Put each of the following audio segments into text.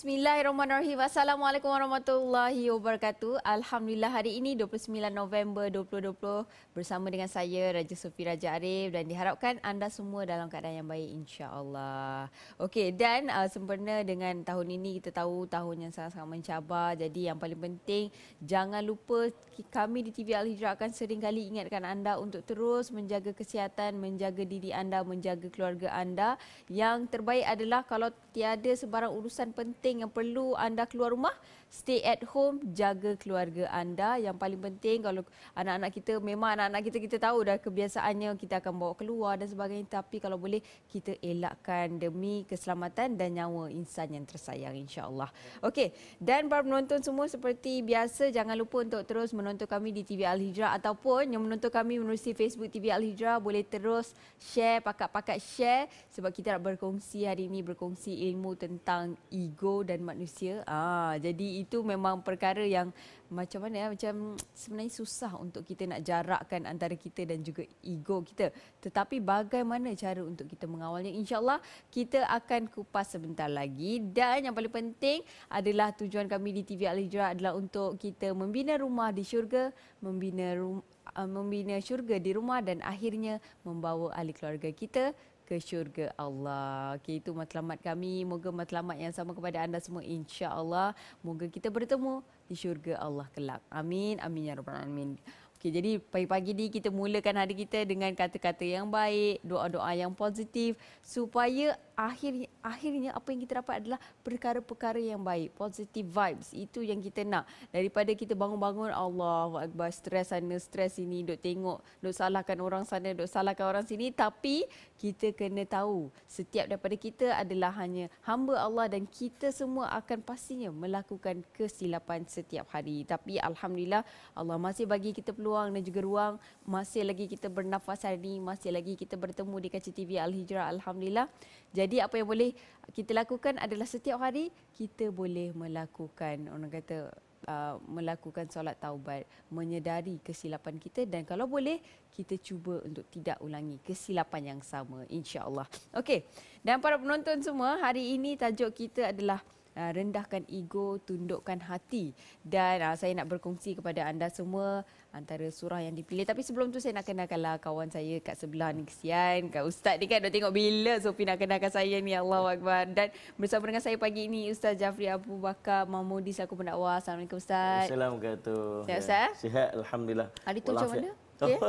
Bismillahirrahmanirrahim. Assalamualaikum warahmatullahi wabarakatuh. Alhamdulillah hari ini 29 November 2020 bersama dengan saya Raja Sufi Raja Arif dan diharapkan anda semua dalam keadaan yang baik insya-Allah. Okey dan uh, sempena dengan tahun ini kita tahu tahun yang sangat-sangat mencabar. Jadi yang paling penting jangan lupa kami di TV Al Hijrah akan seringkali ingatkan anda untuk terus menjaga kesihatan, menjaga diri anda, menjaga keluarga anda. Yang terbaik adalah kalau tiada sebarang urusan penting penting yang perlu anda keluar rumah stay at home jaga keluarga anda yang paling penting kalau anak-anak kita memang anak-anak kita kita tahu dah kebiasaannya kita akan bawa keluar dan sebagainya tapi kalau boleh kita elakkan demi keselamatan dan nyawa insan yang tersayang insyaallah okey dan para penonton semua seperti biasa jangan lupa untuk terus menonton kami di TV Al Hijrah ataupun yang menonton kami melalui Facebook TV Al Hijrah boleh terus share pakat-pakat share sebab kita nak berkongsi hari ini berkongsi ilmu tentang ego dan manusia ah jadi itu memang perkara yang macam mana ya, macam sebenarnya susah untuk kita nak jarakkan antara kita dan juga ego kita tetapi bagaimana cara untuk kita mengawalnya insyaallah kita akan kupas sebentar lagi dan yang paling penting adalah tujuan kami di TV Al-Hijrah adalah untuk kita membina rumah di syurga membina rum- membina syurga di rumah dan akhirnya membawa ahli keluarga kita ke syurga Allah. Okey itu matlamat kami. Moga matlamat yang sama kepada anda semua insya-Allah. Moga kita bertemu di syurga Allah kelak. Amin. Amin ya rabbal alamin. Okey jadi pagi-pagi ni kita mulakan hari kita dengan kata-kata yang baik, doa-doa yang positif supaya akhirnya akhirnya apa yang kita dapat adalah perkara-perkara yang baik positive vibes itu yang kita nak daripada kita bangun-bangun Allahu akbar stres sana stres sini duk tengok duk salahkan orang sana duk salahkan orang sini tapi kita kena tahu setiap daripada kita adalah hanya hamba Allah dan kita semua akan pastinya melakukan kesilapan setiap hari tapi alhamdulillah Allah masih bagi kita peluang dan juga ruang masih lagi kita bernafas hari ini masih lagi kita bertemu di kaca TV Al Hijrah alhamdulillah jadi jadi apa yang boleh kita lakukan adalah setiap hari kita boleh melakukan orang kata Uh, melakukan solat taubat menyedari kesilapan kita dan kalau boleh kita cuba untuk tidak ulangi kesilapan yang sama insya Allah. okey dan para penonton semua hari ini tajuk kita adalah Ah, rendahkan ego, tundukkan hati. Dan uh, saya nak berkongsi kepada anda semua antara surah yang dipilih. Tapi sebelum tu saya nak kenalkanlah kawan saya kat sebelah ni. Kesian, kat Ustaz ni kan dah tengok bila Sophie nak kenalkan saya ni. Allah Akbar. Dan bersama dengan saya pagi ini Ustaz Jafri Abu Bakar Mahmudi selaku pendakwa. Assalamualaikum Ustaz. Assalamualaikum. Sihat Ustaz? Sihat, Alhamdulillah. Hari tu macam mana? Okey.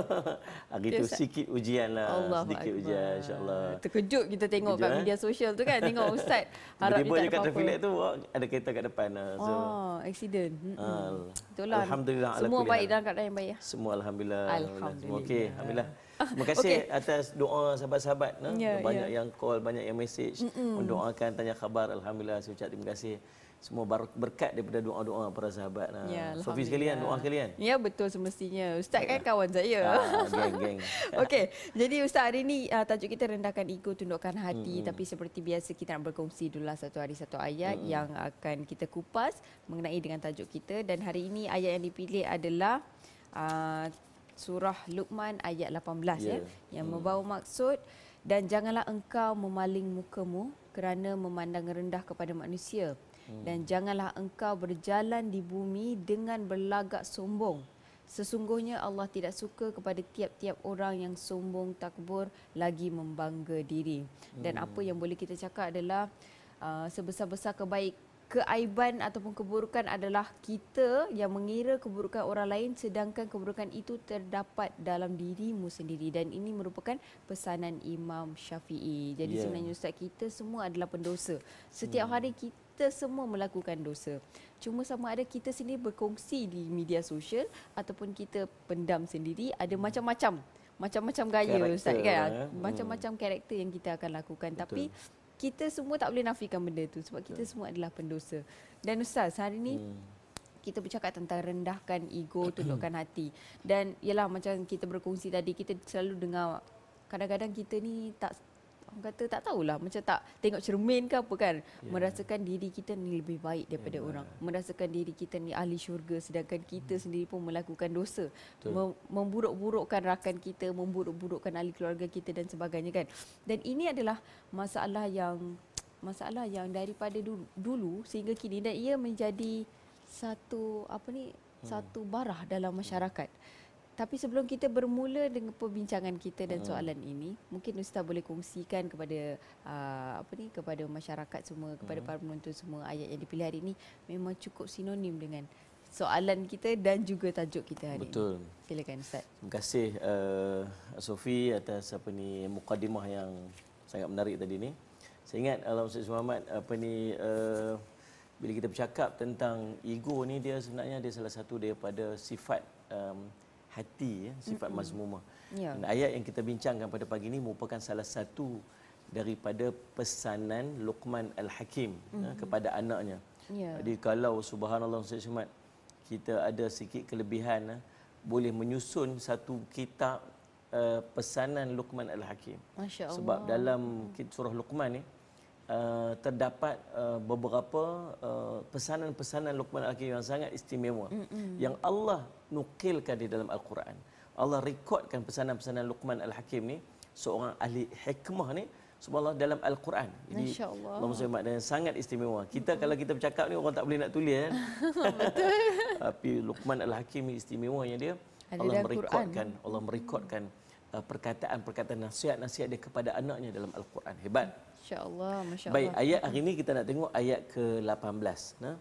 Itu okay, sikit ujian lah. Allah sedikit Akbar. ujian insyaAllah. Terkejut kita tengok Kejut, kat media eh? sosial tu kan. Tengok Ustaz. Harap Tiba-tiba dia, dia kata filet tu ada kereta kat depan. Lah. So, oh, accident. Itulah. Hmm, hmm. Alhamdulillah. Semua baik dalam keadaan yang baik. Ya? Semua Alhamdulillah. Alhamdulillah. Okey. Alhamdulillah. Terima kasih okay. atas doa sahabat-sahabat. Nah. Yeah, banyak yeah. yang call, banyak yang message. Mendoakan, tanya khabar. Alhamdulillah. Saya ucap terima kasih semua berkat daripada doa-doa para sahabat. Ya, Sofi sekalian, doa sekalian. Ya, betul semestinya. Ustaz kan ya. kawan saya. Ha, geng, geng. Okey, jadi Ustaz hari ini ah, tajuk kita rendahkan ego, tundukkan hati. Hmm. Tapi seperti biasa, kita nak berkongsi dululah satu hari satu ayat hmm. yang akan kita kupas mengenai dengan tajuk kita. Dan hari ini ayat yang dipilih adalah... Uh, surah Luqman ayat 18 yeah. ya, yang hmm. membawa maksud dan janganlah engkau memaling mukamu kerana memandang rendah kepada manusia Hmm. dan janganlah engkau berjalan di bumi dengan berlagak sombong. Sesungguhnya Allah tidak suka kepada tiap-tiap orang yang sombong takbur lagi membangga diri. Dan hmm. apa yang boleh kita cakap adalah uh, sebesar-besar kebaik keaiban ataupun keburukan adalah kita yang mengira keburukan orang lain sedangkan keburukan itu terdapat dalam dirimu sendiri dan ini merupakan pesanan Imam Syafi'i. Jadi yeah. sebenarnya ustaz kita semua adalah pendosa. Setiap hmm. hari kita kita semua melakukan dosa. Cuma sama ada kita sini berkongsi di media sosial ataupun kita pendam sendiri ada hmm. macam-macam macam-macam gaya ustaz kan. Eh? Macam-macam hmm. karakter yang kita akan lakukan Betul. tapi kita semua tak boleh nafikan benda tu sebab kita Betul. semua adalah pendosa. Dan ustaz hari ni hmm kita bercakap tentang rendahkan ego tundukkan hati dan ialah macam kita berkongsi tadi kita selalu dengar kadang-kadang kita ni tak Orang kata tak tahulah macam tak tengok cermin ke apa kan yeah. merasakan diri kita ni lebih baik daripada yeah. orang merasakan diri kita ni ahli syurga sedangkan kita hmm. sendiri pun melakukan dosa Mem- memburuk-burukkan rakan kita memburuk-burukkan ahli keluarga kita dan sebagainya kan dan ini adalah masalah yang masalah yang daripada dulu, dulu sehingga kini dan ia menjadi satu apa ni hmm. satu barah dalam masyarakat hmm tapi sebelum kita bermula dengan perbincangan kita dan hmm. soalan ini, mungkin ustaz boleh kongsikan kepada uh, apa ni kepada masyarakat semua, kepada uh. para penonton semua ayat yang dipilih hari ini memang cukup sinonim dengan soalan kita dan juga tajuk kita hari Betul. ini. Betul. Silakan ustaz. Terima kasih uh, Sofi atas apa ni mukadimah yang sangat menarik tadi ni. Saya ingat Alam Ustaz Muhammad apa ni uh, bila kita bercakap tentang ego ni dia sebenarnya dia salah satu daripada sifat um, hati ya sifat mm-hmm. mazmumah. Yeah. Dan ayat yang kita bincangkan pada pagi ini merupakan salah satu daripada pesanan Luqman Al-Hakim mm-hmm. ya, kepada anaknya. Yeah. Jadi kalau subhanallah Ustaz Ahmad kita ada sikit kelebihan ya, boleh menyusun satu kitab uh, pesanan Luqman Al-Hakim. Masya-Allah. Sebab dalam surah Luqman ni ya, uh, terdapat uh, beberapa eh, pesanan-pesanan uh, Luqman Al-Hakim yang sangat istimewa mm-hmm. yang Allah nukilkan di dalam Al-Quran. Allah rekodkan pesanan-pesanan Luqman Al-Hakim ni seorang ahli hikmah ni subhanallah dalam Al-Quran. Jadi Allah dan sangat istimewa. Kita mm-hmm. kalau kita bercakap ni orang tak boleh nak tulis kan. Betul. Tapi Luqman Al-Hakim ni istimewanya dia Allah merekodkan, Allah merekodkan mm-hmm. uh, perkataan-perkataan nasihat-nasihat dia kepada anaknya dalam Al-Quran. Hebat. Mm-hmm. InsyaAllah, Masya Allah. Baik, ayat hari ini kita nak tengok ayat ke-18. Nah,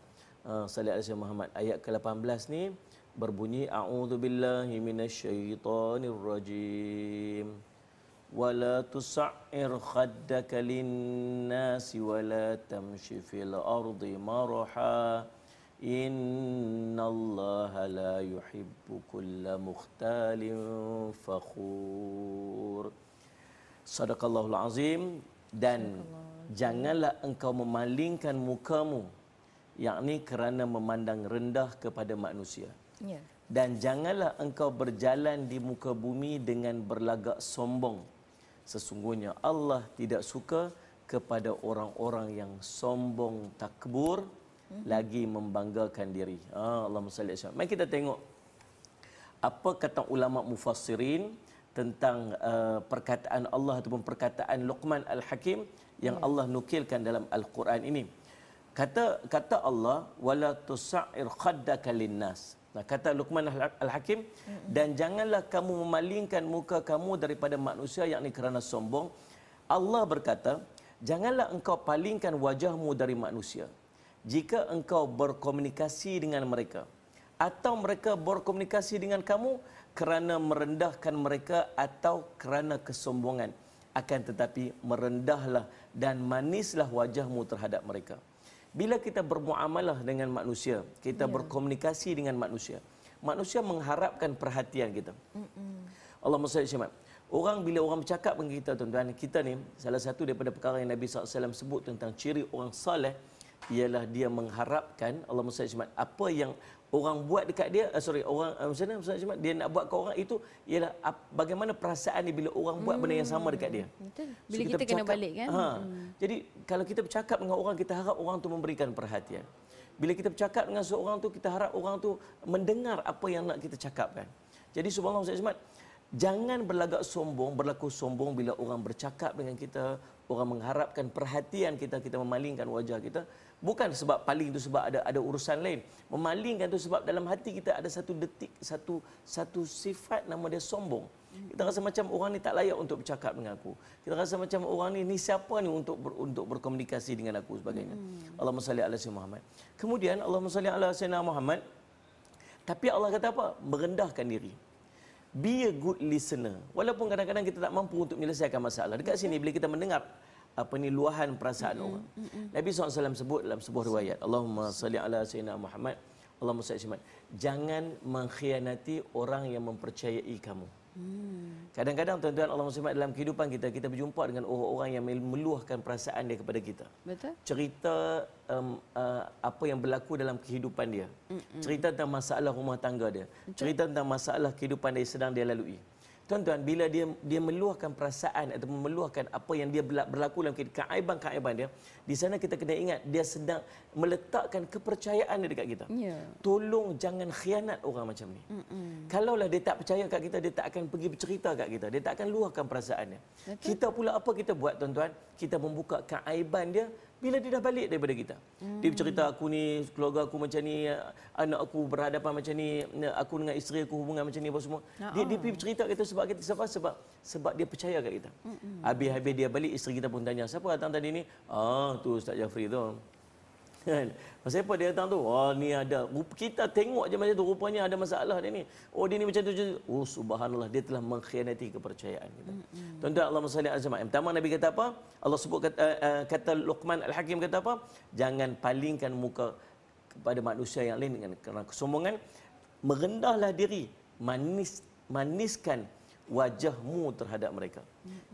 eh, Salih Al-Azim Muhammad. Ayat ke-18 ni berbunyi, A'udhu billahi minasyaitanir rajim. Wala tusa'ir khaddaka linnasi wala tamshi fil ardi maraha. Inna Allah la yuhibbu kulla mukhtalin fakhur. Sadaqallahul Azim dan janganlah engkau memalingkan mukamu yakni kerana memandang rendah kepada manusia ya. dan janganlah engkau berjalan di muka bumi dengan berlagak sombong sesungguhnya Allah tidak suka kepada orang-orang yang sombong takbur hmm. lagi membanggakan diri ah, ha, Allah mari kita tengok apa kata ulama mufassirin tentang uh, perkataan Allah ataupun perkataan Luqman Al-Hakim yang yeah. Allah nukilkan dalam Al-Quran ini. Kata kata Allah wala tusair khaddaka linnas. Nah kata Luqman Al-Hakim ya. dan janganlah kamu memalingkan muka kamu daripada manusia yakni kerana sombong. Allah berkata, janganlah engkau palingkan wajahmu dari manusia. Jika engkau berkomunikasi dengan mereka atau mereka berkomunikasi dengan kamu, kerana merendahkan mereka atau kerana kesombongan akan tetapi merendahlah dan manislah wajahmu terhadap mereka bila kita bermuamalah dengan manusia kita ya. berkomunikasi dengan manusia manusia mengharapkan perhatian kita Mm-mm. Allah SWT orang bila orang bercakap dengan kita tuan-tuan kita ni salah satu daripada perkara yang Nabi SAW sebut tentang ciri orang saleh ialah dia mengharapkan Allah SWT apa yang orang buat dekat dia uh, sorry orang uh, macam mana macam dia nak buat ke orang itu ialah uh, bagaimana perasaan dia bila orang buat hmm. benda yang hmm, sama dekat dia betul bila so, kita, kita bercakap, kena balik kan ha, hmm. jadi kalau kita bercakap dengan orang kita harap orang tu memberikan perhatian bila kita bercakap dengan seorang tu kita harap orang tu mendengar apa yang nak kita cakapkan jadi subhanallah ustaz Ahmad jangan berlagak sombong berlaku sombong bila orang bercakap dengan kita orang mengharapkan perhatian kita kita memalingkan wajah kita bukan sebab paling itu sebab ada ada urusan lain memalingkan itu sebab dalam hati kita ada satu detik satu satu sifat nama dia sombong kita rasa macam orang ni tak layak untuk bercakap dengan aku kita rasa macam orang ni ni siapa ni untuk ber, untuk berkomunikasi dengan aku sebagainya hmm. Allahumma salli ala sayyidina Muhammad kemudian Allahumma salli ala sayyidina Muhammad tapi Allah kata apa merendahkan diri be a good listener walaupun kadang-kadang kita tak mampu untuk menyelesaikan masalah dekat sini bila kita mendengar apa ni luahan perasaan mm-hmm. orang. Mm-hmm. Nabi SAW sebut dalam sebuah riwayat, Allahumma salli ala sayyidina Muhammad, Allahumma salli ala jangan mengkhianati orang yang mempercayai kamu. Hmm. Kadang-kadang tuan-tuan Allah SWT dalam kehidupan kita Kita berjumpa dengan orang-orang yang meluahkan perasaan dia kepada kita Betul. Cerita um, uh, apa yang berlaku dalam kehidupan dia mm Cerita tentang masalah rumah tangga dia Betul. Cerita tentang masalah kehidupan dia sedang dia lalui Tuan-tuan, bila dia dia meluahkan perasaan atau meluahkan apa yang dia berlaku dalam keaiban-keaiban dia, di sana kita kena ingat dia sedang meletakkan kepercayaan dia dekat kita. Yeah. Tolong jangan khianat orang macam ni. Mm-mm. Kalaulah dia tak percaya kat kita, dia tak akan pergi bercerita kat kita. Dia tak akan luahkan perasaannya. Okay. Kita pula apa kita buat, tuan-tuan? Kita membuka keaiban dia bila dia dah balik daripada kita. Hmm. Dia bercerita aku ni, keluarga aku macam ni, anak aku berhadapan macam ni, aku dengan isteri aku hubungan macam ni apa semua. Nah, dia dia ah. bercerita kita sebab kita sebab sebab sebab dia percaya kat kita. Hmm. Habis-habis dia balik isteri kita pun tanya, "Siapa datang tadi ni?" "Ah, tu Ustaz Jafri tu." Kan? Pasal apa dia datang tu? Oh ni ada. Kita tengok je macam tu. Rupanya ada masalah dia ni. Oh dia ni macam tu. tu. Oh subhanallah. Dia telah mengkhianati kepercayaan kita. Tuan-tuan Allah SWT. Yang pertama Nabi kata apa? Allah sebut kata, uh, eh, eh, kata Luqman Al-Hakim kata apa? Jangan palingkan muka kepada manusia yang lain dengan kerana kesombongan. Merendahlah diri. Manis, maniskan wajahmu terhadap mereka.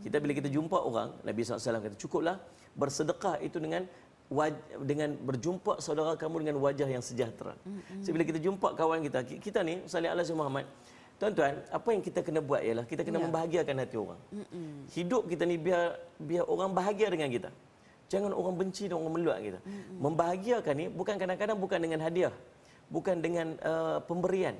Kita bila kita jumpa orang, Nabi SAW kata cukuplah bersedekah itu dengan dengan berjumpa saudara kamu dengan wajah yang sejahtera. Mm-hmm. So, bila kita jumpa kawan kita, kita ni Salih Allah Muhammad. Tuan-tuan, apa yang kita kena buat ialah kita kena yeah. membahagiakan hati orang. Mm-hmm. Hidup kita ni biar biar orang bahagia dengan kita. Jangan orang benci dan orang meluat kita. Mm-hmm. Membahagiakan ni bukan kadang-kadang bukan dengan hadiah. Bukan dengan uh, pemberian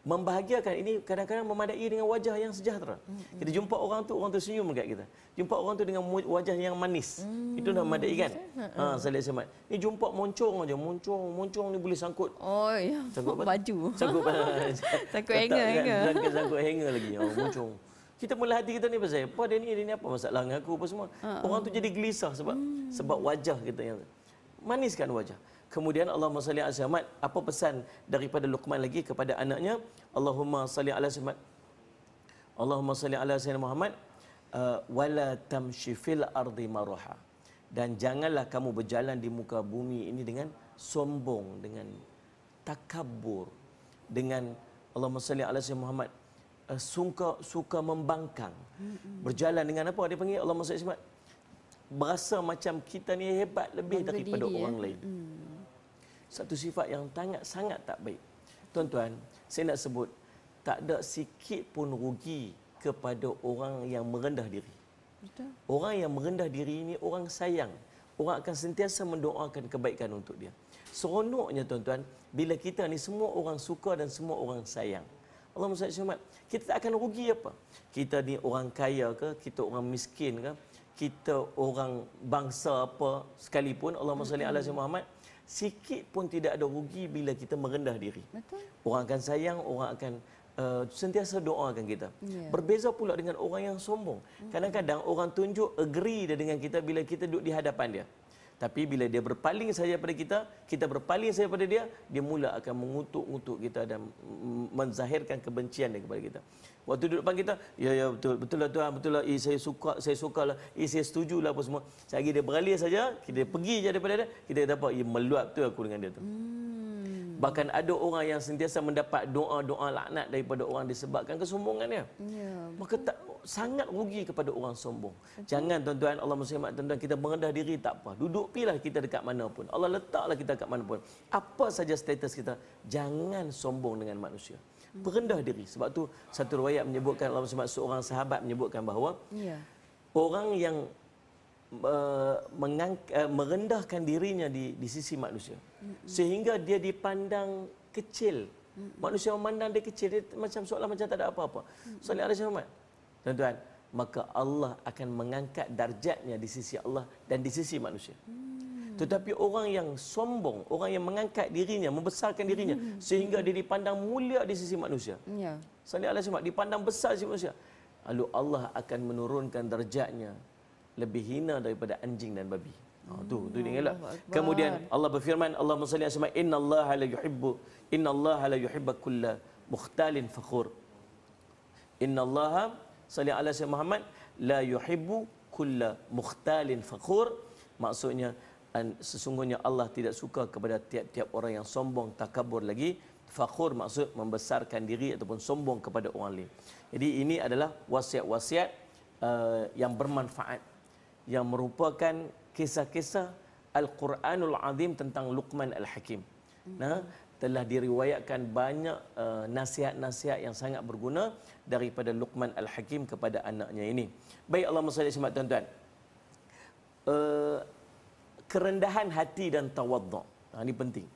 membahagiakan ini kadang-kadang memadai dengan wajah yang sejahtera. Mm -hmm. Kita jumpa orang tu orang tu senyum dekat kita. Jumpa orang tu dengan wajah yang manis. Mm -hmm. Itu nak memadai kan? Mm -hmm. Ha Saleh Samad. Ni jumpa moncong aja, moncong, moncong ni boleh sangkut. Oh ya. sangkut baju. Sangkut apa? Kan? Sangkut hanger, hanger. Kan? Sangkut, sangkut hanger lagi. Oh, moncong. Kita mula hati kita ni pasal apa dia ni, dia ni apa masalah dengan aku apa semua. Uh -uh. Orang tu jadi gelisah sebab mm. sebab wajah kita yang manis kan wajah. Kemudian Allahumma salli ala Muhammad, apa pesan daripada Luqman lagi kepada anaknya? Allahumma salli ala Muhammad. Allahumma salli ala Sayyidina Muhammad uh, wala tamshi fil ardi maruha. Dan janganlah kamu berjalan di muka bumi ini dengan sombong, dengan takabur, dengan Allahumma salli ala Sayyidina Muhammad uh, suka suka membangkang. Berjalan dengan apa dia panggil Allahumma salli ala Muhammad? Berasa macam kita ni hebat lebih Bangga daripada diri, orang ya? lain. Hmm satu sifat yang sangat-sangat tak baik. Tuan-tuan, saya nak sebut, tak ada sikit pun rugi kepada orang yang merendah diri. Betul. Orang yang merendah diri ini orang sayang. Orang akan sentiasa mendoakan kebaikan untuk dia. Seronoknya tuan-tuan, bila kita ni semua orang suka dan semua orang sayang. Allah SWT, kita tak akan rugi apa? Kita ni orang kaya ke? Kita orang miskin ke? Kita orang bangsa apa sekalipun Allah SWT, Allah SWT, sikit pun tidak ada rugi bila kita merendah diri. Betul. Orang akan sayang, orang akan uh, sentiasa doakan kita. Yeah. Berbeza pula dengan orang yang sombong. Hmm. Kadang-kadang orang tunjuk agree dia dengan kita bila kita duduk di hadapan dia. Tapi bila dia berpaling saja pada kita, kita berpaling saja pada dia, dia mula akan mengutuk-utuk kita dan menzahirkan kebencian dia kepada kita. Waktu duduk depan kita, ya ya betul betul lah tuan, betul lah. Eh saya suka, saya suka lah. Eh saya setuju lah apa semua. Sekali dia beralih saja, kita pergi saja daripada dia, kita kata apa? Ya meluap tu aku dengan dia tu. Hmm. Bahkan ada orang yang sentiasa mendapat doa-doa laknat daripada orang disebabkan kesombongannya. Ya. Maka tak, sangat rugi kepada orang sombong. Betul. Jangan tuan-tuan Allah muslimat tuan-tuan kita merendah diri tak apa. Duduk pilah kita dekat mana pun. Allah letaklah kita dekat mana pun. Apa saja status kita, jangan sombong dengan manusia. Berendah hmm. diri. Sebab tu satu riwayat menyebutkan Allah muslimat seorang sahabat menyebutkan bahawa ya. Orang yang mengang, eh, merendahkan dirinya di, di sisi manusia. Mm-hmm. Sehingga dia dipandang kecil. Mm-hmm. Manusia memandang dia kecil. Dia macam seolah macam tak ada apa-apa. Soalnya Allah SWT. Tuan-tuan, maka Allah akan mengangkat darjatnya di sisi Allah dan di sisi manusia. Mm-hmm. Tetapi orang yang sombong, orang yang mengangkat dirinya, membesarkan dirinya mm-hmm. sehingga dia dipandang mulia di sisi manusia. Yeah. Soalnya Allah SWT dipandang besar di sisi manusia. Lalu Allah akan menurunkan darjatnya lebih hina daripada anjing dan babi. Oh, tu tu ni elok. Kemudian Allah berfirman Allah Subhanahu wa taala innallaha la yuhibbu Allah la yuhibba kulla mukhtalin fakhur. Innallaha sallallahu alaihi wasallam Muhammad la yuhibbu kulla mukhtalin fakhur maksudnya sesungguhnya Allah tidak suka kepada tiap-tiap orang yang sombong takabur lagi fakhur maksud membesarkan diri ataupun sombong kepada orang lain. Jadi ini adalah wasiat-wasiat uh, yang bermanfaat yang merupakan kisah-kisah Al-Quranul Azim tentang Luqman Al-Hakim. Nah, telah diriwayatkan banyak uh, nasihat-nasihat yang sangat berguna daripada Luqman Al-Hakim kepada anaknya ini. Baik Allah SWT, simak tuan-tuan. Uh, kerendahan hati dan tawadhu. Ha, ini penting.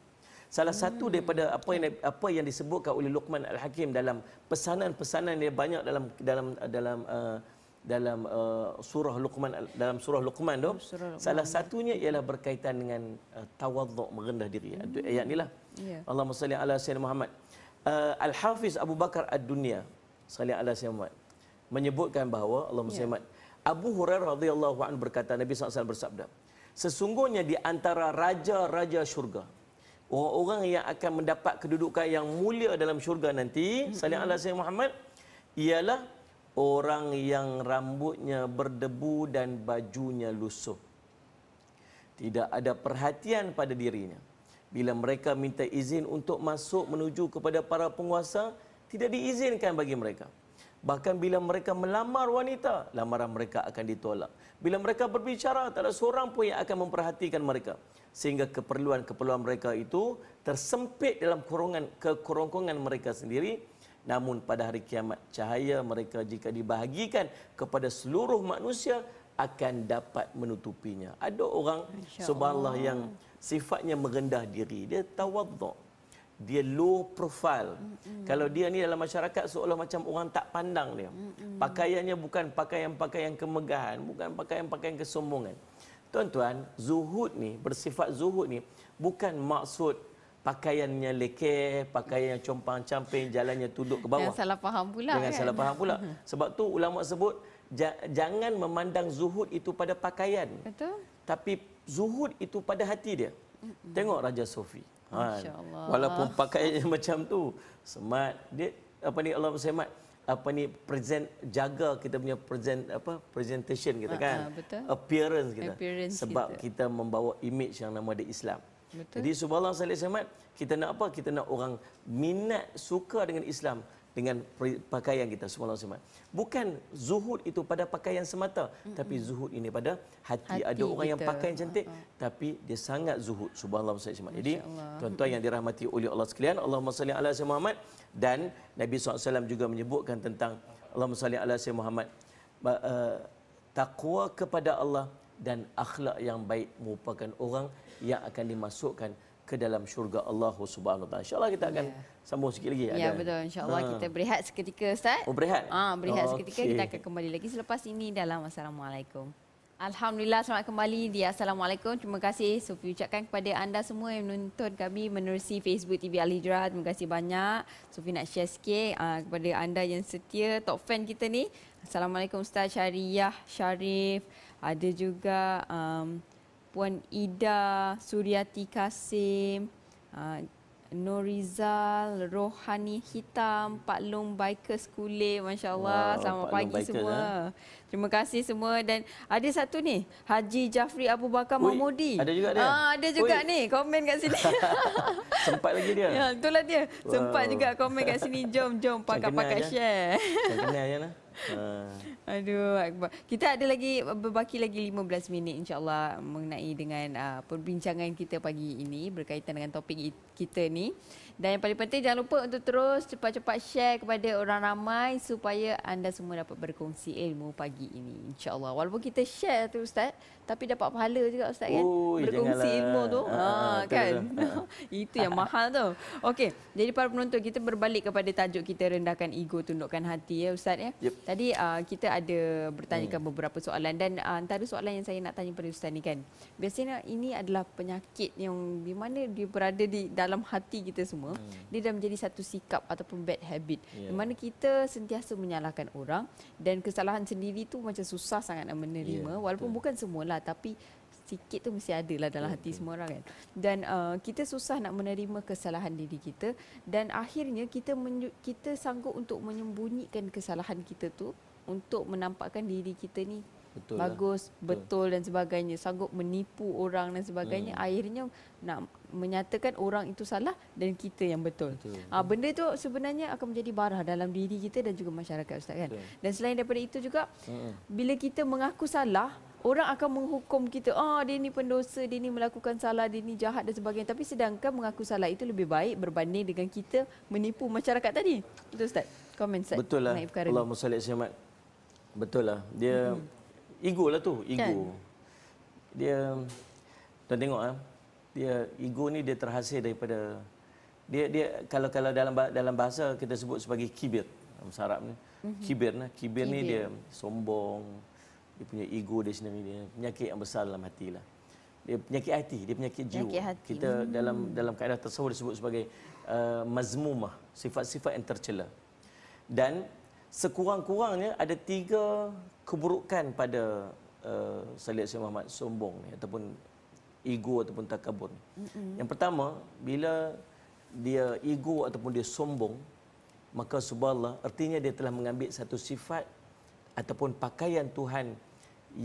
Salah satu hmm. daripada apa yang apa yang disebutkan oleh Luqman Al-Hakim dalam pesanan-pesanan dia banyak dalam dalam dalam uh, dalam uh, surah Luqman dalam surah Luqman tu salah satunya ialah berkaitan dengan uh, tawadhu' merendah diri. Itu hmm. ayat inilah. Yeah. Allahumma salli ala sayyidina Muhammad. Uh, Al-Hafiz Abu Bakar Ad-Dunya salli ala sayyidina Muhammad menyebutkan bahawa Allahumma yeah. Abu Hurairah radhiyallahu anhu berkata Nabi SAW bersabda Sesungguhnya di antara raja-raja syurga Orang-orang yang akan mendapat kedudukan yang mulia dalam syurga nanti mm-hmm. Salih Allah Sayyid Muhammad Ialah orang yang rambutnya berdebu dan bajunya lusuh. Tidak ada perhatian pada dirinya. Bila mereka minta izin untuk masuk menuju kepada para penguasa, tidak diizinkan bagi mereka. Bahkan bila mereka melamar wanita, lamaran mereka akan ditolak. Bila mereka berbicara, tak ada seorang pun yang akan memperhatikan mereka. Sehingga keperluan-keperluan mereka itu tersempit dalam kerongan, mereka sendiri. Namun pada hari kiamat cahaya mereka jika dibahagikan kepada seluruh manusia akan dapat menutupinya. Ada orang subhanallah yang sifatnya merendah diri, dia tawadhu'. Dia low profile. Mm-hmm. Kalau dia ni dalam masyarakat seolah macam orang tak pandang dia. Mm-hmm. Pakaiannya bukan pakaian-pakaian kemegahan, bukan pakaian-pakaian kesombongan. Tuan-tuan, zuhud ni, bersifat zuhud ni bukan maksud pakaiannya lekeh, pakaian yang compang camping, jalannya tunduk ke bawah. Dengan salah faham pula. Dengan kan? salah faham pula. Sebab tu ulama sebut jangan memandang zuhud itu pada pakaian. Betul. Tapi zuhud itu pada hati dia. Tengok Raja Sofi. Ha. Walaupun pakaiannya macam tu, semat dia apa ni Allah semat apa ni present jaga kita punya present apa presentation kita ha, ha, kan uh, uh, appearance kita appearance sebab kita. kita membawa image yang nama dia Islam Betul. Jadi subhanallah Salih Samad, kita nak apa? Kita nak orang minat, suka dengan Islam dengan pakaian kita subhanallah Samad. Bukan zuhud itu pada pakaian semata, mm-hmm. tapi zuhud ini pada hati. hati Ada orang kita. yang pakaian cantik, uh ha, ha. tapi dia sangat zuhud subhanallah Salih Samad. Jadi tuan-tuan yang dirahmati oleh Allah sekalian, Allahumma salli ala Sayyidina Muhammad dan Nabi SAW juga menyebutkan tentang Allahumma salli ala Sayyidina Muhammad. Uh, eh, takwa kepada Allah dan akhlak yang baik merupakan orang yang akan dimasukkan ke dalam syurga Allah Subhanahu Wataala. Insya-Allah kita akan yeah. sambung sikit lagi ya. yeah, betul insya-Allah ha. kita berehat seketika ustaz. Oh berehat. Ah ha, berehat oh, seketika okay. kita akan kembali lagi selepas ini dalam assalamualaikum. Alhamdulillah selamat kembali di Assalamualaikum. Terima kasih Sufi ucapkan kepada anda semua yang menonton kami menerusi Facebook TV Al Hijrah. Terima kasih banyak. Sufi nak share sikit uh, kepada anda yang setia top fan kita ni. Assalamualaikum Ustaz Syariah Syarif. Ada juga um, Puan Ida, Suryati Kasim, uh, Norizal, Rohani Hitam, Pak Long Bikers Kulit, Masya Allah. Wow, Selamat Pak pagi Bikers, semua. Ha? Terima kasih semua dan ada satu ni Haji Jafri Abu Bakar Mahmudi. Ada juga dia. Ah, ada juga Ui. ni komen kat sini. Sempat lagi dia. Ya, lah dia. Wow. Sempat juga komen kat sini. Jom jom pakai-pakai share. Kena ya Uh. Aduh akbar. Kita ada lagi berbaki lagi 15 minit insyaallah mengenai dengan uh, perbincangan kita pagi ini berkaitan dengan topik kita ni. Dan yang paling penting jangan lupa untuk terus cepat-cepat share kepada orang ramai supaya anda semua dapat berkongsi ilmu pagi ini. InsyaAllah. Walaupun kita share tu Ustaz, tapi dapat pahala juga ustaz kan Ui, berkongsi janganlah. ilmu tu ha ah, ah, ah kan ah. itu yang mahal tu okey jadi para penonton kita berbalik kepada tajuk kita rendahkan ego tundukkan hati ya ustaz ya yep. tadi uh, kita ada bertanyakan hmm. beberapa soalan dan uh, antara soalan yang saya nak tanya pada ustaz ni kan biasanya ini adalah penyakit yang di mana dia berada di dalam hati kita semua hmm. dia dah menjadi satu sikap ataupun bad habit yeah. di mana kita sentiasa menyalahkan orang dan kesalahan sendiri tu macam susah sangat nak menerima yeah. walaupun yeah. bukan semua lah lah tapi sikit tu mesti ada lah dalam hati semua orang kan. Dan uh, kita susah nak menerima kesalahan diri kita dan akhirnya kita kita sanggup untuk menyembunyikan kesalahan kita tu untuk menampakkan diri kita ni betul lah. bagus, betul. betul dan sebagainya. Sanggup menipu orang dan sebagainya. Hmm. Akhirnya nak menyatakan orang itu salah dan kita yang betul. betul. Ha, benda tu sebenarnya akan menjadi barah dalam diri kita dan juga masyarakat ustaz kan. Dan selain daripada itu juga hmm. bila kita mengaku salah orang akan menghukum kita Oh, dia ni pendosa dia ni melakukan salah dia ni jahat dan sebagainya tapi sedangkan mengaku salah itu lebih baik berbanding dengan kita menipu masyarakat tadi betul ustaz komen ustaz betul lah Allah musallit sihamat betul lah dia hmm. ego lah tu ego kan? dia tuan tengok ah dia ego ni dia terhasil daripada dia dia kalau kalau dalam dalam bahasa kita sebut sebagai kibir dalam sarap ni mm-hmm. kibir nah kibir, kibir ni dia sombong dia punya ego dia sendiri dia penyakit yang besar dalam hatilah dia penyakit hati dia penyakit jiwa penyakit hati. kita hmm. dalam dalam kaedah tasawuf disebut sebagai uh, mazmumah sifat-sifat yang tercela dan sekurang-kurangnya ada tiga keburukan pada uh, Salih Syed Muhammad sombong ni ataupun ego ataupun takabur. Mm-hmm. Yang pertama, bila dia ego ataupun dia sombong, maka subhanallah, artinya dia telah mengambil satu sifat ataupun pakaian Tuhan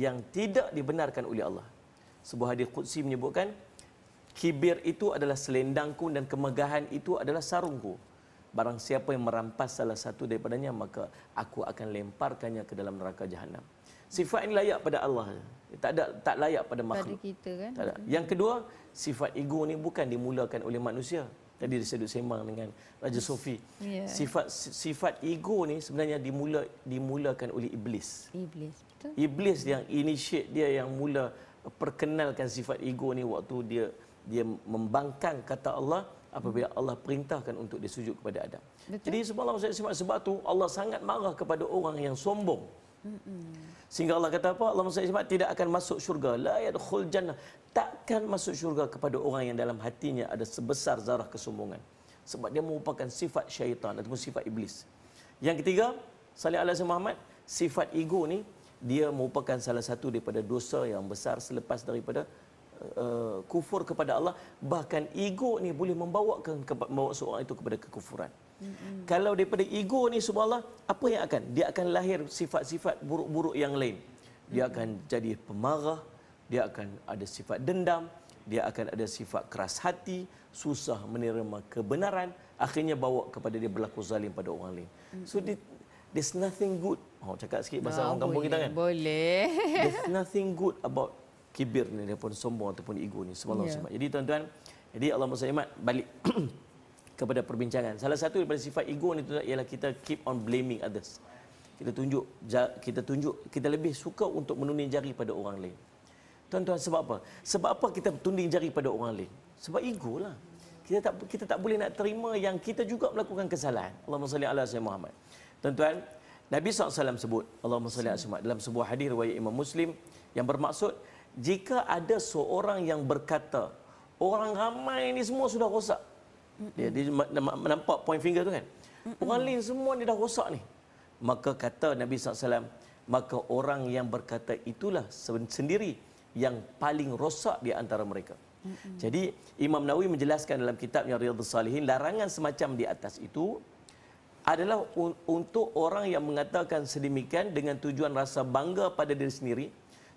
yang tidak dibenarkan oleh Allah. Sebuah hadis qudsi menyebutkan kibir itu adalah selendangku dan kemegahan itu adalah sarungku. Barang siapa yang merampas salah satu daripadanya maka aku akan lemparkannya ke dalam neraka jahanam. Sifat ini layak pada Allah. Tak ada tak layak pada makhluk. Pada kita kan. Hmm. Yang kedua, sifat ego ni bukan dimulakan oleh manusia, tadi saya duduk sembang dengan Raja Sofi. Yeah. Sifat sifat ego ni sebenarnya dimula dimulakan oleh iblis. Iblis betul. Iblis yang initiate dia yang mula perkenalkan sifat ego ni waktu dia dia membangkang kata Allah apabila hmm. Allah perintahkan untuk dia sujud kepada Adam. Betul. Jadi sebab Allah simak sebab tu Allah sangat marah kepada orang yang sombong. Sehingga Allah kata apa? Allah Musa Ismail tidak akan masuk syurga. La yadkhul jannah. Takkan masuk syurga kepada orang yang dalam hatinya ada sebesar zarah kesombongan. Sebab dia merupakan sifat syaitan atau sifat iblis. Yang ketiga, Salih Alaihi Muhammad, sifat ego ni dia merupakan salah satu daripada dosa yang besar selepas daripada uh, kufur kepada Allah. Bahkan ego ni boleh membawa, ke, membawa seorang itu kepada kekufuran. Mm-hmm. Kalau daripada ego ni subhanallah, apa yang akan? Dia akan lahir sifat-sifat buruk-buruk yang lain. Dia hmm akan jadi pemarah, dia akan ada sifat dendam, dia akan ada sifat keras hati, susah menerima kebenaran, akhirnya bawa kepada dia berlaku zalim pada orang lain. hmm So di, there's nothing good. Oh, cakap sikit pasal orang kampung kita kan? Boleh. There's nothing good about kibir ni ataupun sombong ataupun ego ni subhanallah. Yeah. Jadi tuan-tuan, jadi Allah Subhanahu balik kepada perbincangan. Salah satu daripada sifat ego ni tuan ialah kita keep on blaming others. Kita tunjuk kita tunjuk kita lebih suka untuk menuding jari pada orang lain. Tuan-tuan sebab apa? Sebab apa kita tunding jari pada orang lain? Sebab ego lah. Kita tak kita tak boleh nak terima yang kita juga melakukan kesalahan. Allahumma salli ala sayyidina Muhammad. Tuan-tuan, Nabi SAW sebut Allahumma salli ala sayyidina dalam sebuah hadis riwayat Imam Muslim yang bermaksud jika ada seorang yang berkata orang ramai ini semua sudah rosak dia, dia nampak point finger tu kan? mm Orang lain semua ni dah rosak ni. Maka kata Nabi SAW, maka orang yang berkata itulah sendiri yang paling rosak di antara mereka. Jadi Imam Nawawi menjelaskan dalam kitabnya Riyadhus Salihin, larangan semacam di atas itu adalah untuk orang yang mengatakan sedemikian dengan tujuan rasa bangga pada diri sendiri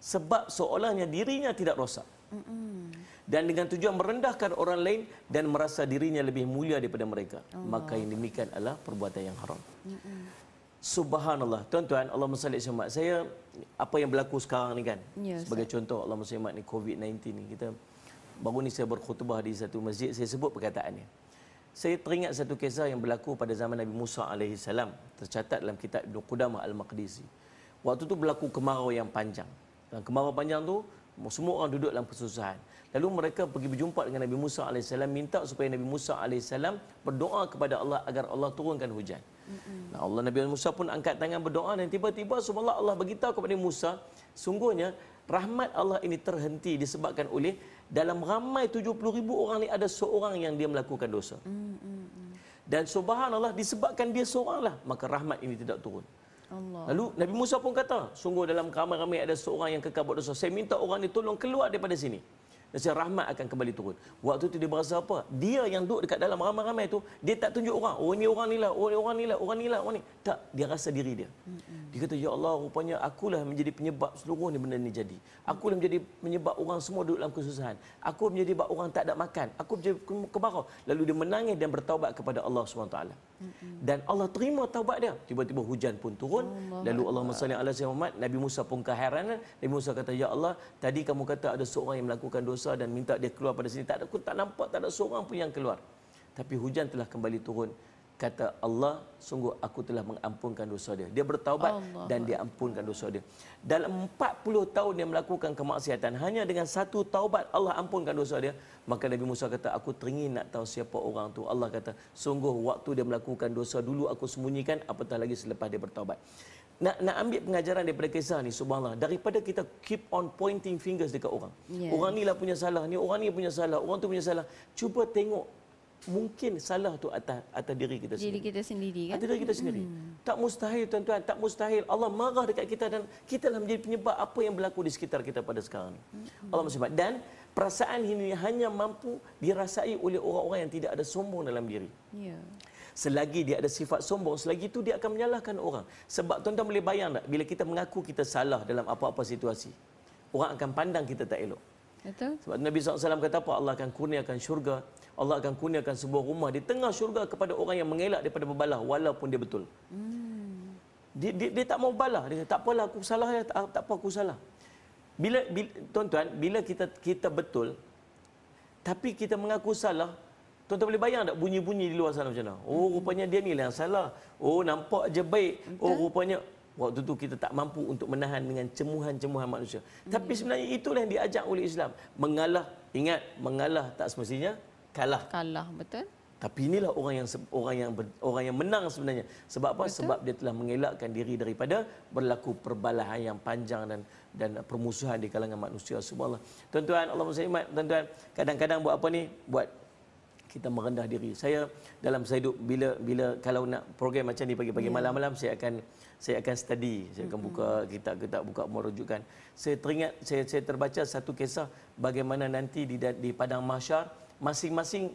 sebab seolahnya dirinya tidak rosak. Mm-mm dan dengan tujuan merendahkan orang lain dan merasa dirinya lebih mulia daripada mereka oh. maka yang demikian adalah perbuatan yang haram mm-hmm. subhanallah tuan-tuan Allahumma salli sema saya apa yang berlaku sekarang ni kan yes, ya, sebagai say. contoh Allah salli ni covid-19 ni kita baru ni saya berkhutbah di satu masjid saya sebut perkataannya saya teringat satu kisah yang berlaku pada zaman Nabi Musa alaihi tercatat dalam kitab Ibnu Qudamah Al-Maqdisi waktu tu berlaku kemarau yang panjang dan kemarau panjang tu semua orang duduk dalam kesusahan. Lalu mereka pergi berjumpa dengan Nabi Musa AS, minta supaya Nabi Musa AS berdoa kepada Allah agar Allah turunkan hujan. Mm-hmm. Nah, Allah Nabi Musa pun angkat tangan berdoa dan tiba-tiba subhanallah Allah beritahu kepada Musa, sungguhnya rahmat Allah ini terhenti disebabkan oleh dalam ramai 70 ribu orang ini ada seorang yang dia melakukan dosa. Mm-hmm. Dan subhanallah disebabkan dia seoranglah, maka rahmat ini tidak turun. Allah. Lalu Nabi Musa pun kata, sungguh dalam ramai-ramai ada seorang yang kekal buat dosa. Saya minta orang ni tolong keluar daripada sini. Nasihat rahmat akan kembali turun. Waktu tu dia berasa apa? Dia yang duduk dekat dalam ramai-ramai tu, dia tak tunjuk orang. Oh ni orang ni lah, oh ni orang ni lah, orang ni lah, orang ni. Tak, dia rasa diri dia. Dia kata, Ya Allah, rupanya akulah menjadi penyebab seluruh ni benda ni jadi. Akulah menjadi penyebab orang semua duduk dalam kesusahan. Aku menjadi penyebab orang tak ada makan. Aku menjadi kebarau. Lalu dia menangis dan bertaubat kepada Allah SWT. Dan Allah terima taubat dia. Tiba-tiba hujan pun turun. Lalu Allah Allah SWT, Nabi Musa pun keheran. Nabi Musa kata, Ya Allah, tadi kamu kata ada seorang yang melakukan dosa Musa dan minta dia keluar pada sini. Tak ada, aku tak nampak, tak ada seorang pun yang keluar. Tapi hujan telah kembali turun. Kata Allah, sungguh aku telah mengampunkan dosa dia. Dia bertaubat Allah. dan dia ampunkan dosa dia. Dalam 40 tahun dia melakukan kemaksiatan. Hanya dengan satu taubat Allah ampunkan dosa dia. Maka Nabi Musa kata, aku teringin nak tahu siapa orang tu. Allah kata, sungguh waktu dia melakukan dosa dulu aku sembunyikan. Apatah lagi selepas dia bertaubat nak nak ambil pengajaran daripada kisah ni subhanallah daripada kita keep on pointing fingers dekat orang yeah. orang ni lah punya salah ni orang ni punya salah orang tu punya salah cuba tengok mungkin salah tu atas atas diri kita sendiri diri kita sendiri kan atas diri kita sendiri hmm. tak mustahil tuan-tuan tak mustahil Allah marah dekat kita dan kita lah menjadi penyebab apa yang berlaku di sekitar kita pada sekarang ni hmm. Allah mesti dan perasaan ini hanya mampu dirasai oleh orang-orang yang tidak ada sombong dalam diri ya yeah. Selagi dia ada sifat sombong, selagi itu dia akan menyalahkan orang. Sebab tuan-tuan boleh bayang tak, bila kita mengaku kita salah dalam apa-apa situasi, orang akan pandang kita tak elok. Betul. Sebab Nabi SAW kata apa? Allah akan kurniakan syurga, Allah akan kurniakan sebuah rumah di tengah syurga kepada orang yang mengelak daripada berbalah walaupun dia betul. Hmm. Dia, dia, dia tak mau balah. Dia kata, tak apalah aku salah. Ya. Tak, tak apa aku salah. Bila, bila, tuan-tuan, bila kita kita betul, tapi kita mengaku salah, Tuan-tuan boleh bayang tak bunyi-bunyi di luar sana macam mana? Oh, hmm. rupanya dia ni lah yang salah. Oh, nampak je baik. Oh, rupanya... Waktu tu kita tak mampu untuk menahan dengan cemuhan-cemuhan manusia. Hmm. Tapi sebenarnya itulah yang diajak oleh Islam. Mengalah, ingat, mengalah tak semestinya kalah. Kalah, betul. Tapi inilah orang yang orang yang orang yang menang sebenarnya. Sebab apa? Betul. Sebab dia telah mengelakkan diri daripada berlaku perbalahan yang panjang dan dan permusuhan di kalangan manusia. Subhanallah. Tuan-tuan, Allahumma sallimat, tuan-tuan, kadang-kadang buat apa ni? Buat kita merendah diri. Saya dalam saya hidup bila bila kalau nak program macam ni pagi-pagi yeah. malam-malam saya akan saya akan study, saya akan buka kita kita buka merujukan. Saya teringat saya saya terbaca satu kisah bagaimana nanti di di padang mahsyar masing-masing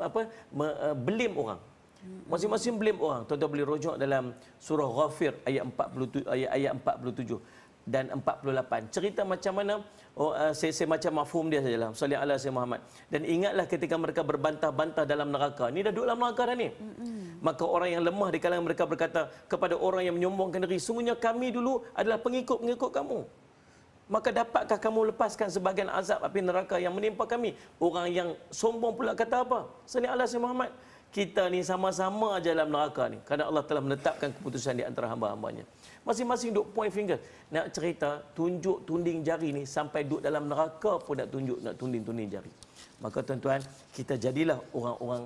apa me, uh, belim orang. Masing-masing belim orang. Tuan-tuan boleh rujuk dalam surah Ghafir ayat 47 ayat ayat 47 dan 48. Cerita macam mana? Oh, uh, saya, saya macam mafhum dia sajalah. Salih Allah, saya Muhammad. Dan ingatlah ketika mereka berbantah-bantah dalam neraka. Ini dah duduk dalam neraka dah ni. Mm-hmm. Maka orang yang lemah di kalangan mereka berkata kepada orang yang menyombongkan diri. Sungguhnya kami dulu adalah pengikut-pengikut kamu. Maka dapatkah kamu lepaskan sebahagian azab api neraka yang menimpa kami? Orang yang sombong pula kata apa? Salih Allah, saya Muhammad kita ni sama-sama aja dalam neraka ni kerana Allah telah menetapkan keputusan di antara hamba-hambanya masing-masing duk point finger nak cerita tunjuk tunding jari ni sampai duk dalam neraka pun nak tunjuk nak tunding-tunding jari maka tuan-tuan kita jadilah orang-orang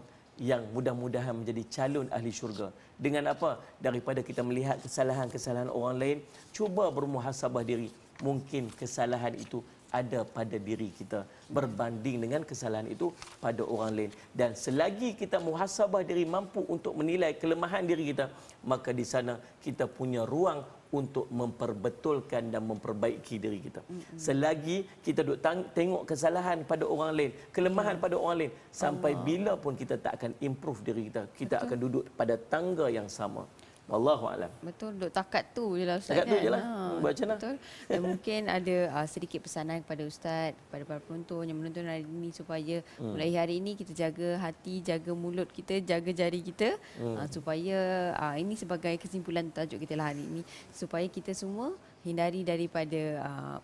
yang mudah-mudahan menjadi calon ahli syurga dengan apa daripada kita melihat kesalahan-kesalahan orang lain cuba bermuhasabah diri mungkin kesalahan itu ada pada diri kita berbanding dengan kesalahan itu pada orang lain dan selagi kita muhasabah diri mampu untuk menilai kelemahan diri kita maka di sana kita punya ruang untuk memperbetulkan dan memperbaiki diri kita. Mm-hmm. Selagi kita duk tengok kesalahan pada orang lain, kelemahan okay. Mm. pada orang lain, sampai Allah. bila pun kita tak akan improve diri kita. Kita okay. akan duduk pada tangga yang sama. Wallahu alam. Betul, duk takat tu je lah, Ustaz takat kan. tu je lah. Ha, Baca lah. Betul. Dan mungkin ada uh, sedikit pesanan kepada Ustaz, kepada para penonton yang menonton hari ini supaya hmm. mulai hari ini kita jaga hati, jaga mulut kita, jaga jari kita hmm. uh, supaya uh, ini sebagai kesimpulan tajuk kita lah hari ini supaya kita semua hindari daripada uh,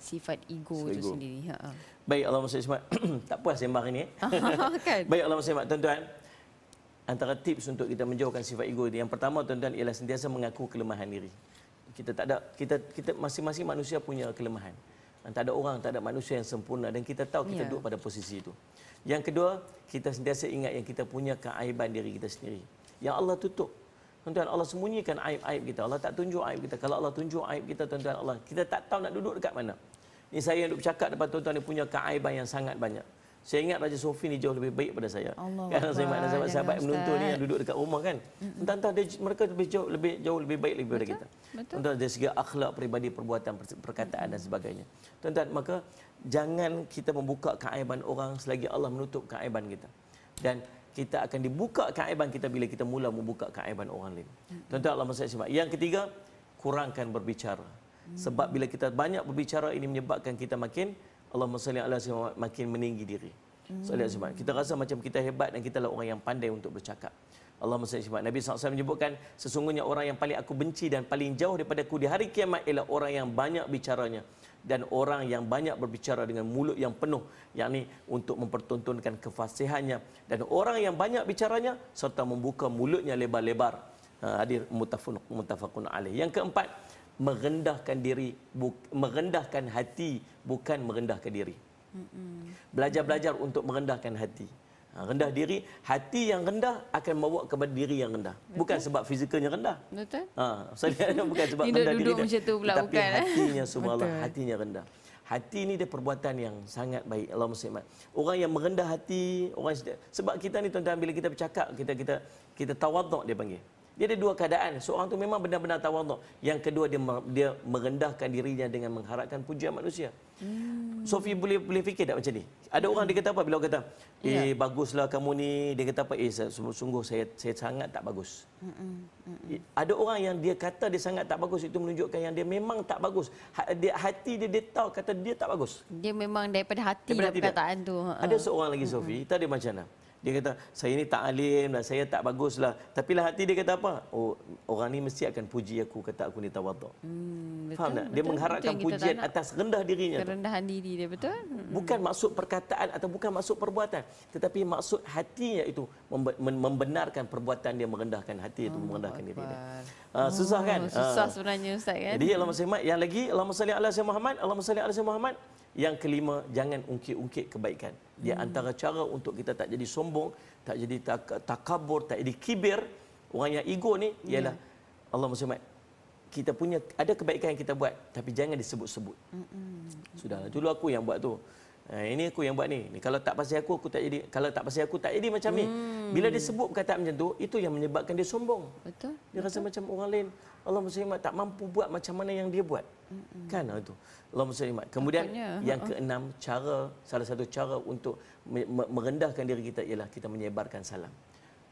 sifat ego itu sendiri. Ha, ha. Baik, Allahumma sembah. tak puas sembah ini. Eh. kan? Baik, Allahumma sembah. Tuan-tuan, antara tips untuk kita menjauhkan sifat ego ini. Yang pertama tuan-tuan ialah sentiasa mengaku kelemahan diri. Kita tak ada kita kita masing-masing manusia punya kelemahan. Dan tak ada orang, tak ada manusia yang sempurna dan kita tahu kita ya. duduk pada posisi itu. Yang kedua, kita sentiasa ingat yang kita punya keaiban diri kita sendiri. Yang Allah tutup. Tuan-tuan Allah sembunyikan aib-aib kita. Allah tak tunjuk aib kita. Kalau Allah tunjuk aib kita tuan-tuan Allah, kita tak tahu nak duduk dekat mana. Ini saya yang duduk cakap depan tuan-tuan ni punya keaiban yang sangat banyak. Saya ingat Raja Sofi ni jauh lebih baik pada saya. Allah kan saya sahabat ya sahabat yang menuntut ni yang duduk dekat rumah kan. Entah-entah dia, mereka lebih jauh lebih jauh lebih baik lebih daripada kita. Entah dari segi akhlak peribadi perbuatan perkataan dan sebagainya. Tuan-tuan maka jangan kita membuka keaiban orang selagi Allah menutup keaiban kita. Dan kita akan dibuka keaiban kita bila kita mula membuka keaiban orang lain. Tuan-tuan Allah saya simak. Yang ketiga, kurangkan berbicara. Mm. Sebab bila kita banyak berbicara ini menyebabkan kita makin Allah salli Allah sallam makin meninggi diri. Hmm. Salli ala Kita rasa macam kita hebat dan kita lah orang yang pandai untuk bercakap. Allah salli ala sallam. Nabi SAW menyebutkan, sesungguhnya orang yang paling aku benci dan paling jauh daripada aku di hari kiamat ialah orang yang banyak bicaranya. Dan orang yang banyak berbicara dengan mulut yang penuh. Yang ini untuk mempertuntunkan kefasihannya. Dan orang yang banyak bicaranya serta membuka mulutnya lebar-lebar. Ha, hadir mutafakun alih. Yang keempat, merendahkan diri bu, merendahkan hati bukan merendahkan diri belajar-belajar untuk merendahkan hati ha, rendah diri hati yang rendah akan membawa kepada diri yang rendah betul? bukan sebab fizikalnya rendah betul ha so, bukan sebab rendah diri dia macam tu pula tapi bukan eh? hatinya semua betul. hatinya rendah hati ini dia perbuatan yang sangat baik Allah musyimat orang yang merendah hati orang sebab kita ni tuan-tuan bila kita bercakap kita kita kita tawaduk dia panggil dia ada dua keadaan. Seorang tu memang benar-benar tawaduk. Yang kedua dia dia merendahkan dirinya dengan mengharapkan pujian manusia. Hmm. Sofi boleh boleh fikir tak macam ni? Ada hmm. orang dia kata apa bila orang kata, ya. "Eh yeah. baguslah kamu ni." Dia kata apa? "Eh sungguh saya saya sangat tak bagus." Hmm hmm, hmm. hmm. Ada orang yang dia kata dia sangat tak bagus itu menunjukkan yang dia memang tak bagus. Ha, hati dia dia tahu kata dia tak bagus. Dia memang daripada hati daripada lah perkataan tu. Ha, ada ha. seorang lagi Sofi, hmm. hmm. tak dia macam mana? dia kata saya ni tak alim lah saya tak bagus lah. tapi lah hati dia kata apa oh orang ni mesti akan puji aku kata aku ni tawaduk hmm, faham tak dia mengharapkan betul pujian atas rendah dirinya kerendahan tu. diri dia betul hmm. bukan maksud perkataan atau bukan maksud perbuatan tetapi maksud hatinya itu membenarkan perbuatan dia merendahkan hati itu oh, merendahkan diri dia uh, susah kan oh, susah ah. sebenarnya ustaz kan jadi Allahumma salli yang lagi Allahumma salli ala sayyidina Muhammad Allahumma salli ala sayyidina Muhammad yang kelima, jangan ungkit-ungkit kebaikan. Di hmm. antara cara untuk kita tak jadi sombong, tak jadi tak, kabur tak jadi kibir, orang yang ego ni ya. ialah yeah. Allah Muhammad kita punya ada kebaikan yang kita buat tapi jangan disebut-sebut. Mm Sudahlah dulu aku yang buat tu. Eh, ini aku yang buat ni. ni. Kalau tak pasal aku, aku tak jadi. Kalau tak pasal aku, tak jadi macam hmm. ni. Bila dia sebut perkataan macam tu, itu yang menyebabkan dia sombong. Betul. Dia Betul. rasa macam orang lain. Allah SWT tak mampu buat macam mana yang dia buat. Hmm. Kan itu. Ah, Allah SWT. Kemudian Akhirnya. yang uh-uh. keenam, cara salah satu cara untuk merendahkan diri kita ialah kita menyebarkan salam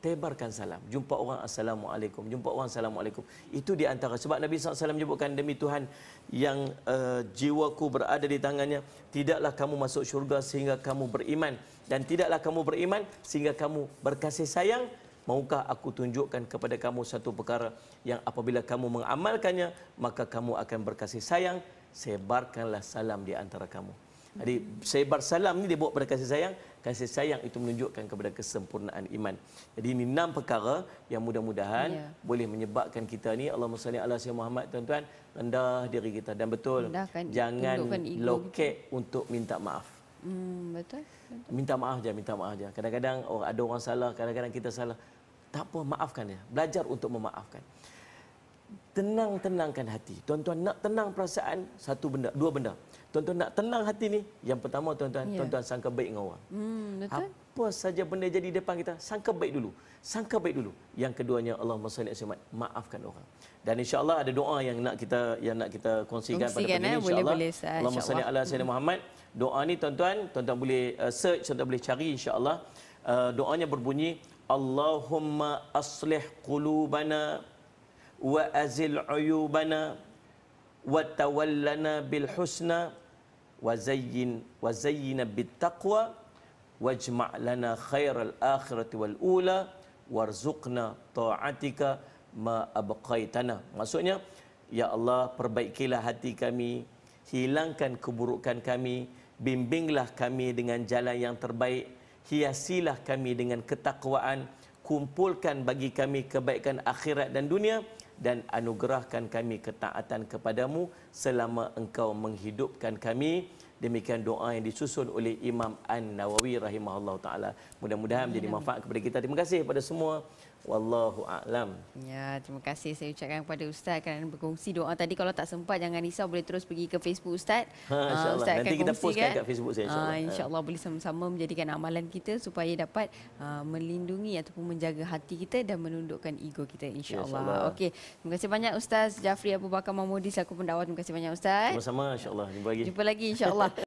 tebarkan salam. Jumpa orang Assalamualaikum. Jumpa orang Assalamualaikum. Itu di antara. Sebab Nabi SAW menyebutkan demi Tuhan yang uh, jiwaku berada di tangannya. Tidaklah kamu masuk syurga sehingga kamu beriman. Dan tidaklah kamu beriman sehingga kamu berkasih sayang. Maukah aku tunjukkan kepada kamu satu perkara yang apabila kamu mengamalkannya, maka kamu akan berkasih sayang. Sebarkanlah salam di antara kamu. Jadi saya salam ni dia buat pada kasih sayang. Kasih sayang itu menunjukkan kepada kesempurnaan iman. Jadi ini enam perkara yang mudah-mudahan yeah. boleh menyebabkan kita ni Allah salli ala sayyidina Muhammad tuan-tuan rendah diri kita dan betul Rendahkan, jangan loket untuk minta maaf. Hmm, betul, Minta maaf je, minta maaf je. Kadang-kadang oh, ada orang salah, kadang-kadang kita salah. Tak apa, maafkan dia. Belajar untuk memaafkan tenang-tenangkan hati. Tuan-tuan nak tenang perasaan, satu benda, dua benda. Tuan-tuan nak tenang hati ni, yang pertama tuan-tuan, yeah. tuan-tuan sangka baik dengan orang. Hmm, betul. Apa saja benda jadi depan kita, sangka baik dulu. Sangka baik dulu. Yang keduanya Allah salli alaihi wasallam, maafkan orang. Dan insya-Allah ada doa yang nak kita yang nak kita kongsikan pada pagi ini eh? insya-Allah. Allahumma salli ala sayyidina hmm. Muhammad. Doa ni tuan-tuan, tuan-tuan boleh uh, search, tuan-tuan boleh cari insya-Allah. Uh, doanya berbunyi Allahumma aslih qulubana Wa wa bil husna, wa عيوبنا wa بالحسنى وزين taqwa, بالتقوى واجمع لنا خير wal والأولى وارزقنا taatika ma abqaitana. maksudnya ya Allah perbaikilah hati kami hilangkan keburukan kami bimbinglah kami dengan jalan yang terbaik hiasilah kami dengan ketakwaan kumpulkan bagi kami kebaikan akhirat dan dunia dan anugerahkan kami ketaatan kepadamu selama engkau menghidupkan kami demikian doa yang disusun oleh Imam An-Nawawi rahimahullah taala mudah-mudahan menjadi manfaat kepada kita terima kasih kepada semua Wallahu a'lam. Ya, terima kasih saya ucapkan kepada ustaz kerana berkongsi doa tadi. Kalau tak sempat jangan risau boleh terus pergi ke Facebook ustaz. Ha, insya ah, ustaz nanti akan kita kongsi, kan? kat Facebook saya insya-Allah. Ah, ha, insya-Allah boleh sama-sama menjadikan amalan kita supaya dapat uh, melindungi ataupun menjaga hati kita dan menundukkan ego kita insya-Allah. Ya, Okey. Terima kasih banyak ustaz Jafri Abu Bakar Mahmudi selaku pendakwah. Terima kasih banyak ustaz. Sama-sama insya-Allah. Jumpa lagi. Jumpa lagi insya-Allah.